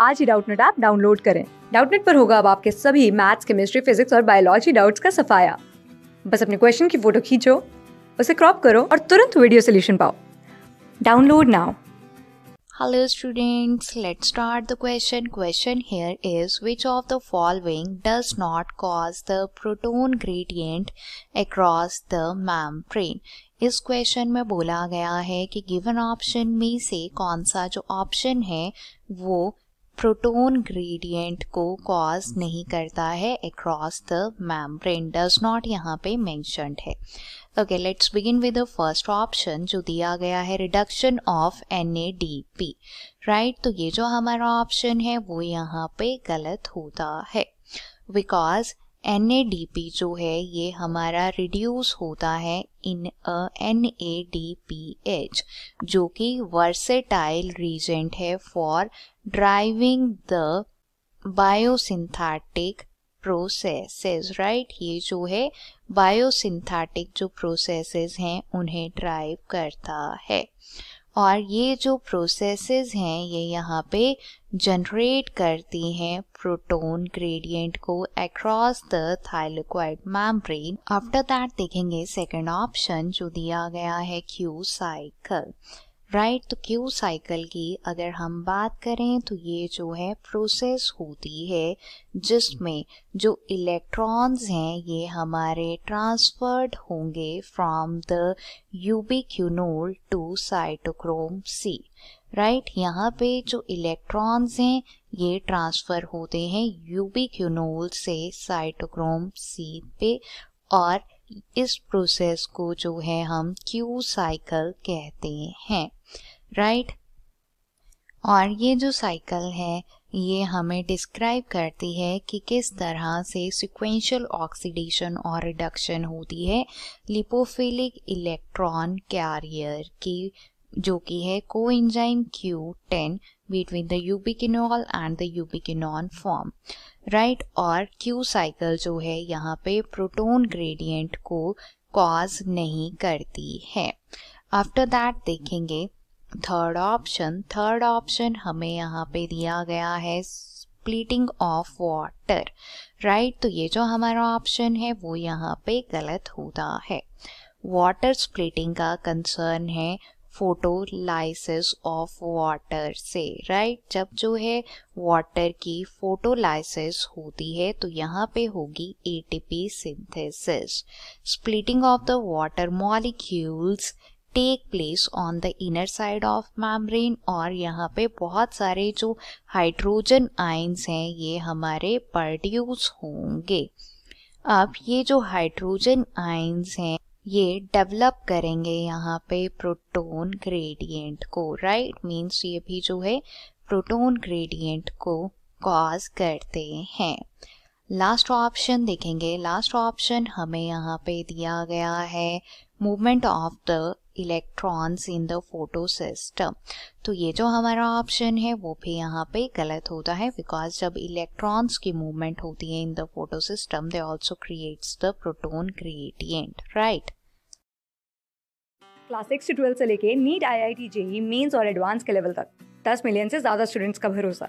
आज ही Doubtnut app download करें डाउटनेट पर होगा अब आपके सभी मैथ्स केमिस्ट्री फिजिक्स और बायोलॉजी डाउट्स का सफाया बस अपने क्वेश्चन की फोटो खींचो उसे क्रॉप करो और तुरंत वीडियो सोल्यूशन पाओ download now Hello students, let's start the question. Question here is which of the following does not cause the proton gradient across the membrane? इस क्वेश्चन में बोला गया है कि गिवन ऑप्शन में से कौन सा जो ऑप्शन है वो प्रोटोन ग्रेडियंट को कॉज नहीं करता है across the membrane does not यहाँ पे मैंशनड है okay let's begin with the first option जो दिया गया है reduction of N A D P right तो ये जो हमारा ऑप्शन है वो यहाँ पे गलत होता है बिकॉज एन जो है ये हमारा रिड्यूस होता है in a N A D P H जो कि वर्सेटाइल रीजेंट है for driving the biosynthetic processes right ये जो है बायोसिंथेटिक जो प्रोसेसेस हैं उन्हें ड्राइव करता है और ये जो प्रोसेसेस हैं ये यहाँ पे जनरेट करती हैं प्रोटोन ग्रेडियंट को across the thylakoid membrane after that देखेंगे सेकंड ऑप्शन जो दिया गया है क्यू साइकिल राइट तो क्यू साइकिल की अगर हम बात करें तो ये जो है प्रोसेस होती है जिसमें जो इलेक्ट्रॉन्स हैं ये हमारे ट्रांसफर्ड होंगे from the ubiquinol to cytochrome C right right? यहाँ पे जो इलेक्ट्रॉन्स हैं ये ट्रांसफ़र होते हैं यूबिक्यूनोल से साइटोक्रोम सी पे और इस प्रोसेस को जो है हम क्यू साइकिल कहते हैं राइट और ये जो साइकिल है ये हमें डिस्क्राइब करती है कि किस तरह से सिक्वेंशियल ऑक्सीडेशन और रिडक्शन होती है लिपोफिलिक इलेक्ट्रॉन कैरियर की जो कि है co Q ten between the ubiquinol and the ubiquinone form right और क्यू साइकिल जो है यहाँ पे प्रोटोन ग्रेडियंट को कॉज नहीं करती है आफ्टर दैट देखेंगे थर्ड ऑप्शन थर्ड ऑप्शन हमें यहाँ पे दिया गया है स्प्लिटिंग ऑफ वाटर राइट तो ये जो हमारा ऑप्शन है वो यहाँ पे गलत होता है वाटर स्प्लिटिंग का कंसर्न है फोटोलाइसिस ऑफ वाटर से राइट जब जो है वाटर की फोटोलाइसिस होती है तो यहाँ पे होगी ATP synthesis splitting of the water molecules take place on the inner side of membrane और यहाँ पे बहुत सारे जो हाइड्रोजन आइंस हैं ये हमारे प्रोड्यूस होंगे अब ये जो हाइड्रोजन आइंस हैं ये डेवलप करेंगे यहाँ पे प्रोटोन ग्रेडियंट को राइट right? मीन्स ये भी जो है प्रोटोन ग्रेडियंट को कॉज करते हैं लास्ट ऑप्शन देखेंगे लास्ट ऑप्शन हमें यहाँ पे दिया गया है movement of the electrons in the photosystem तो ये जो हमारा ऑप्शन है वो भी यहाँ पे गलत होता है बिकॉज जब इलेक्ट्रॉन्स की मूवमेंट होती है in the photosystem they also creates the proton gradient right class six twelfth से लेके NEET I I T JEE mains और एडवांस के लेवल तक दस मिलियन से ज़्यादा स्टूडेंट्स का भरोसा